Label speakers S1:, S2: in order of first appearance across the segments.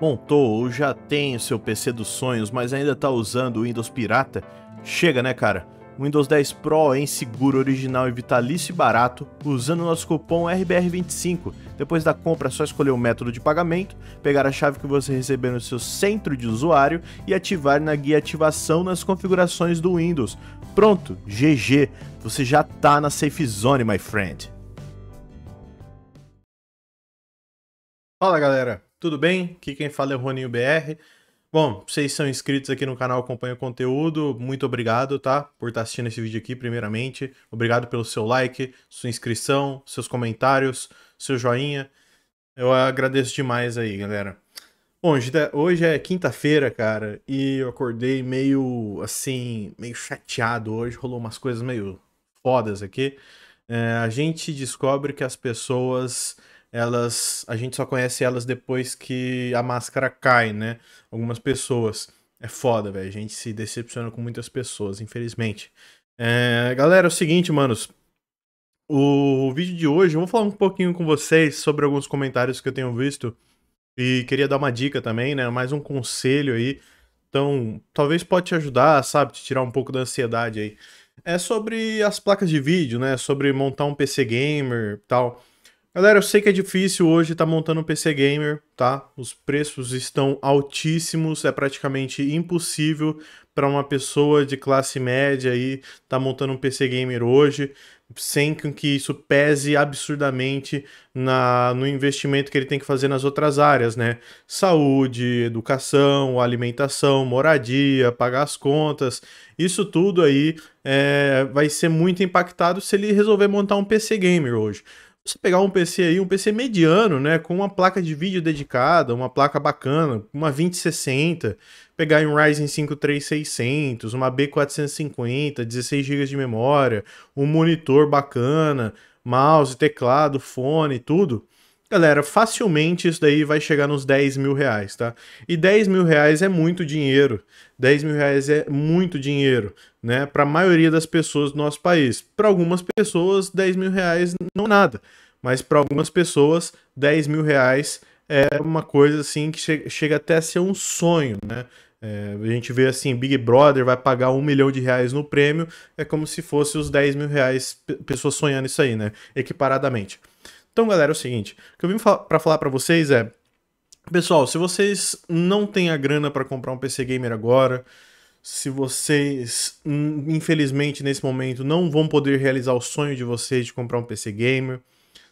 S1: montou ou já tem o seu PC dos sonhos, mas ainda tá usando o Windows pirata, chega né cara? Windows 10 Pro em seguro original e vitalício e barato, usando o nosso cupom RBR25. Depois da compra é só escolher o método de pagamento, pegar a chave que você receber no seu centro de usuário e ativar na guia ativação nas configurações do Windows. Pronto, GG, você já tá na Safe Zone, my friend. Fala galera, tudo bem? Aqui quem fala é o Roninho BR. Bom, vocês são inscritos aqui no canal, acompanham o conteúdo, muito obrigado, tá? Por estar tá assistindo esse vídeo aqui, primeiramente. Obrigado pelo seu like, sua inscrição, seus comentários, seu joinha. Eu agradeço demais aí, galera. Bom, é, hoje é quinta-feira, cara, e eu acordei meio, assim, meio chateado hoje. Rolou umas coisas meio fodas aqui. É, a gente descobre que as pessoas elas a gente só conhece elas depois que a máscara cai, né? Algumas pessoas. É foda, velho. A gente se decepciona com muitas pessoas, infelizmente. É, galera, é o seguinte, manos. O vídeo de hoje, eu vou falar um pouquinho com vocês sobre alguns comentários que eu tenho visto. E queria dar uma dica também, né? Mais um conselho aí. Então, talvez pode te ajudar, sabe? Te tirar um pouco da ansiedade aí. É sobre as placas de vídeo, né? Sobre montar um PC gamer tal. Galera, eu sei que é difícil hoje estar tá montando um PC gamer, tá? Os preços estão altíssimos, é praticamente impossível para uma pessoa de classe média aí estar tá montando um PC gamer hoje, sem que isso pese absurdamente na, no investimento que ele tem que fazer nas outras áreas, né? Saúde, educação, alimentação, moradia, pagar as contas, isso tudo aí é, vai ser muito impactado se ele resolver montar um PC gamer hoje você pegar um PC aí, um PC mediano, né, com uma placa de vídeo dedicada, uma placa bacana, uma 2060, pegar um Ryzen 5 3600, uma B450, 16 GB de memória, um monitor bacana, mouse, teclado, fone, tudo. Galera, facilmente isso daí vai chegar nos 10 mil reais, tá? E 10 mil reais é muito dinheiro. 10 mil reais é muito dinheiro, né? Para a maioria das pessoas do nosso país. Para algumas pessoas, 10 mil reais não é nada. Mas para algumas pessoas, 10 mil reais é uma coisa assim que che chega até a ser um sonho, né? É, a gente vê assim, Big Brother vai pagar um milhão de reais no prêmio, é como se fosse os 10 mil reais, pessoas sonhando isso aí, né? Equiparadamente. Então, galera, é o seguinte, o que eu vim para falar para vocês é, pessoal, se vocês não têm a grana para comprar um PC gamer agora, se vocês, hum, infelizmente, nesse momento, não vão poder realizar o sonho de vocês de comprar um PC gamer,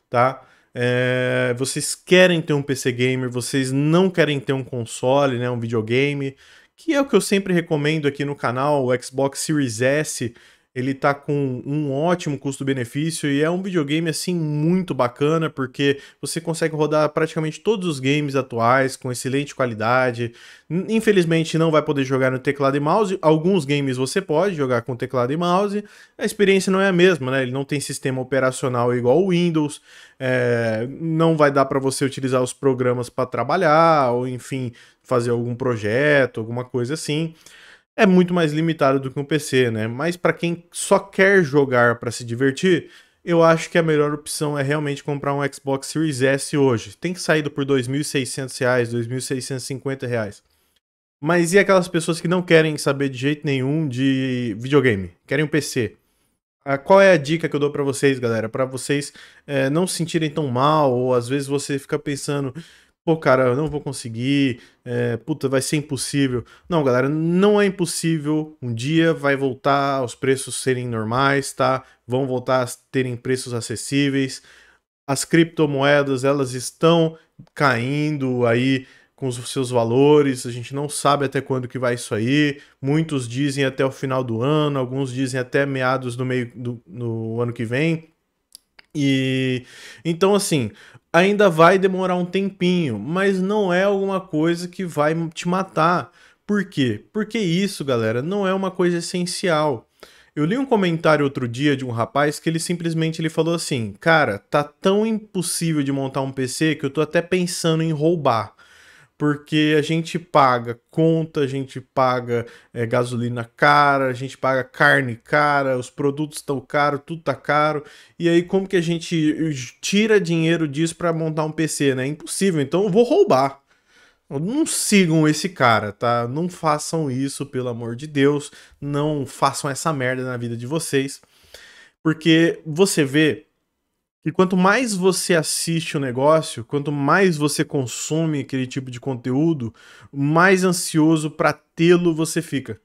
S1: tá? É, vocês querem ter um PC gamer, vocês não querem ter um console, né, um videogame, que é o que eu sempre recomendo aqui no canal, o Xbox Series S ele tá com um ótimo custo-benefício e é um videogame assim muito bacana porque você consegue rodar praticamente todos os games atuais com excelente qualidade. Infelizmente não vai poder jogar no teclado e mouse. Alguns games você pode jogar com teclado e mouse. A experiência não é a mesma, né? Ele não tem sistema operacional igual o Windows. É... não vai dar para você utilizar os programas para trabalhar ou enfim fazer algum projeto, alguma coisa assim é muito mais limitado do que um PC, né? Mas para quem só quer jogar para se divertir, eu acho que a melhor opção é realmente comprar um Xbox Series S hoje. Tem que saído por R$ 2.600, R$ 2.650. Mas e aquelas pessoas que não querem saber de jeito nenhum de videogame, querem um PC? Ah, qual é a dica que eu dou para vocês, galera? Para vocês é, não se sentirem tão mal, ou às vezes você fica pensando, pô, cara, eu não vou conseguir, é, puta, vai ser impossível. Não, galera, não é impossível. Um dia vai voltar aos preços serem normais, tá? Vão voltar a terem preços acessíveis. As criptomoedas, elas estão caindo aí com os seus valores, a gente não sabe até quando que vai isso aí. Muitos dizem até o final do ano, alguns dizem até meados do meio do no ano que vem. E então assim, ainda vai demorar um tempinho, mas não é alguma coisa que vai te matar. Por quê? Porque isso, galera, não é uma coisa essencial. Eu li um comentário outro dia de um rapaz que ele simplesmente ele falou assim: "Cara, tá tão impossível de montar um PC que eu tô até pensando em roubar" porque a gente paga conta, a gente paga é, gasolina cara, a gente paga carne cara, os produtos estão caros, tudo tá caro. E aí, como que a gente eh, tira dinheiro disso para montar um PC, né? É impossível, então eu vou roubar. Não sigam esse cara, tá? Não façam isso, pelo amor de Deus. Não façam essa merda na vida de vocês. Porque você vê que quanto mais você assiste o um negócio, quanto mais você consome aquele tipo de conteúdo, mais ansioso para tê-lo você fica.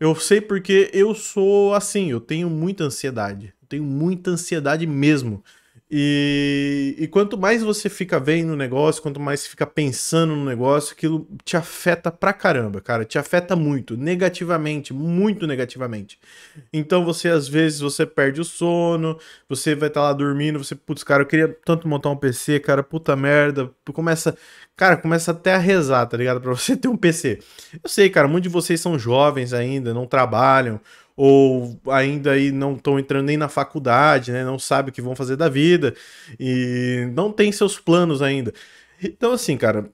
S1: Eu sei porque eu sou assim, eu tenho muita ansiedade. Eu tenho muita ansiedade mesmo. E, e, quanto mais você fica vendo o negócio, quanto mais você fica pensando no negócio, aquilo te afeta pra caramba, cara. Te afeta muito, negativamente, muito negativamente. Então você, às vezes, você perde o sono, você vai estar tá lá dormindo, você, putz, cara, eu queria tanto montar um PC, cara, puta merda. Começa, cara, começa até a rezar, tá ligado? Pra você ter um PC. Eu sei, cara, muitos de vocês são jovens ainda, não trabalham, ou ainda aí não estão entrando nem na faculdade, né? Não sabem o que vão fazer da vida e não tem seus planos ainda. Então assim, cara,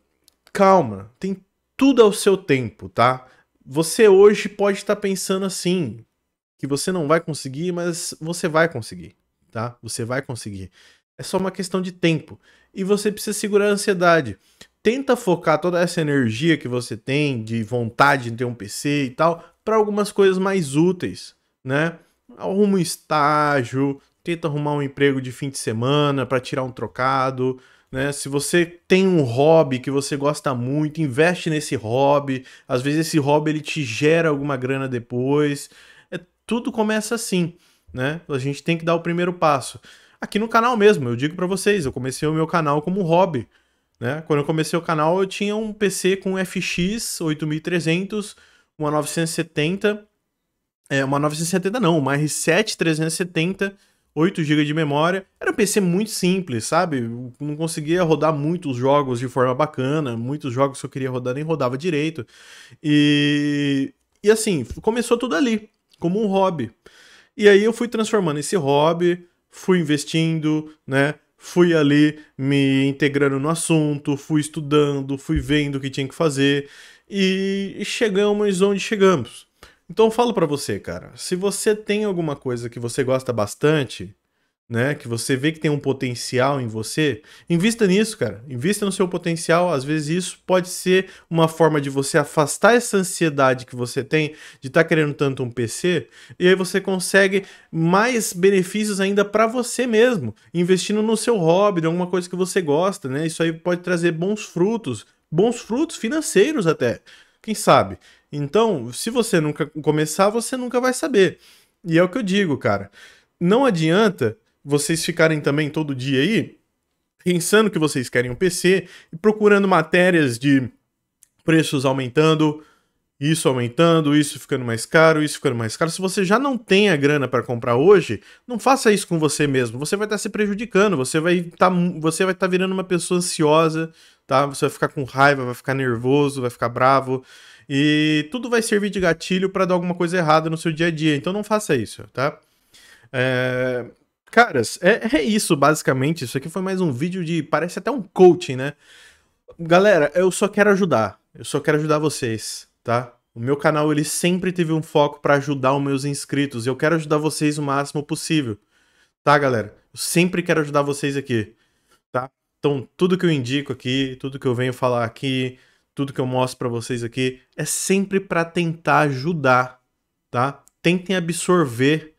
S1: calma, tem tudo ao seu tempo, tá? Você hoje pode estar tá pensando assim, que você não vai conseguir, mas você vai conseguir, tá? Você vai conseguir. É só uma questão de tempo. E você precisa segurar a ansiedade. Tenta focar toda essa energia que você tem de vontade de ter um PC e tal para algumas coisas mais úteis, né? Arruma um estágio, tenta arrumar um emprego de fim de semana para tirar um trocado, né? Se você tem um hobby que você gosta muito, investe nesse hobby. Às vezes esse hobby ele te gera alguma grana depois. É, tudo começa assim, né? A gente tem que dar o primeiro passo. Aqui no canal mesmo, eu digo para vocês, eu comecei o meu canal como hobby, né? Quando eu comecei o canal, eu tinha um PC com FX 8300 uma 970, é, uma 970 não, uma R7 370, 8 GB de memória. Era um PC muito simples, sabe? não conseguia rodar muitos jogos de forma bacana, muitos jogos que eu queria rodar nem rodava direito. E, e assim, começou tudo ali, como um hobby. E aí eu fui transformando esse hobby, fui investindo, né? Fui ali me integrando no assunto, fui estudando, fui vendo o que tinha que fazer e chegamos onde chegamos. Então eu falo para você, cara, se você tem alguma coisa que você gosta bastante, né, que você vê que tem um potencial em você, invista nisso, cara. Invista no seu potencial. Às vezes isso pode ser uma forma de você afastar essa ansiedade que você tem de estar tá querendo tanto um PC, e aí você consegue mais benefícios ainda para você mesmo, investindo no seu hobby, em alguma coisa que você gosta, né? Isso aí pode trazer bons frutos bons frutos financeiros até. Quem sabe? Então, se você nunca começar, você nunca vai saber. E é o que eu digo, cara. Não adianta vocês ficarem também todo dia aí pensando que vocês querem um PC e procurando matérias de preços aumentando, isso aumentando, isso ficando mais caro, isso ficando mais caro. Se você já não tem a grana para comprar hoje, não faça isso com você mesmo. Você vai estar tá se prejudicando, você vai estar tá, você vai estar tá virando uma pessoa ansiosa, tá? Você vai ficar com raiva, vai ficar nervoso, vai ficar bravo. E tudo vai servir de gatilho para dar alguma coisa errada no seu dia a dia. Então não faça isso, tá? É... Caras, é, é isso basicamente. Isso aqui foi mais um vídeo de. Parece até um coaching, né? Galera, eu só quero ajudar. Eu só quero ajudar vocês, tá? O meu canal ele sempre teve um foco para ajudar os meus inscritos. Eu quero ajudar vocês o máximo possível, tá, galera? Eu sempre quero ajudar vocês aqui, tá? Então, tudo que eu indico aqui, tudo que eu venho falar aqui, tudo que eu mostro para vocês aqui é sempre para tentar ajudar, tá? Tentem absorver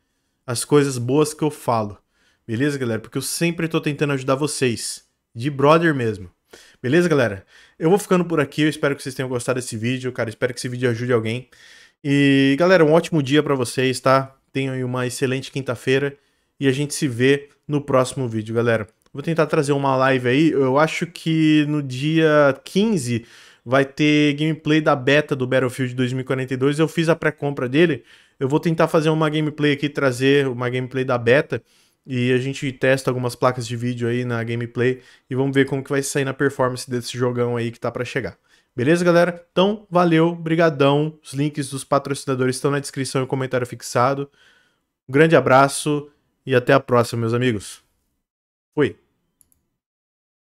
S1: as coisas boas que eu falo. Beleza, galera? Porque eu sempre tô tentando ajudar vocês, de brother mesmo. Beleza, galera? Eu vou ficando por aqui, eu espero que vocês tenham gostado desse vídeo, cara, espero que esse vídeo ajude alguém. E, galera, um ótimo dia para vocês, tá? Tenham uma excelente quinta-feira e a gente se vê no próximo vídeo, galera. Vou tentar trazer uma live aí. Eu acho que no dia 15 vai ter gameplay da beta do Battlefield 2042. Eu fiz a pré-compra dele. Eu vou tentar fazer uma gameplay aqui, trazer uma gameplay da beta. E a gente testa algumas placas de vídeo aí na gameplay e vamos ver como que vai sair na performance desse jogão aí que tá para chegar. Beleza, galera? Então, valeu, brigadão. Os links dos patrocinadores estão na descrição e comentário fixado. Um grande abraço e até a próxima, meus amigos. Fui.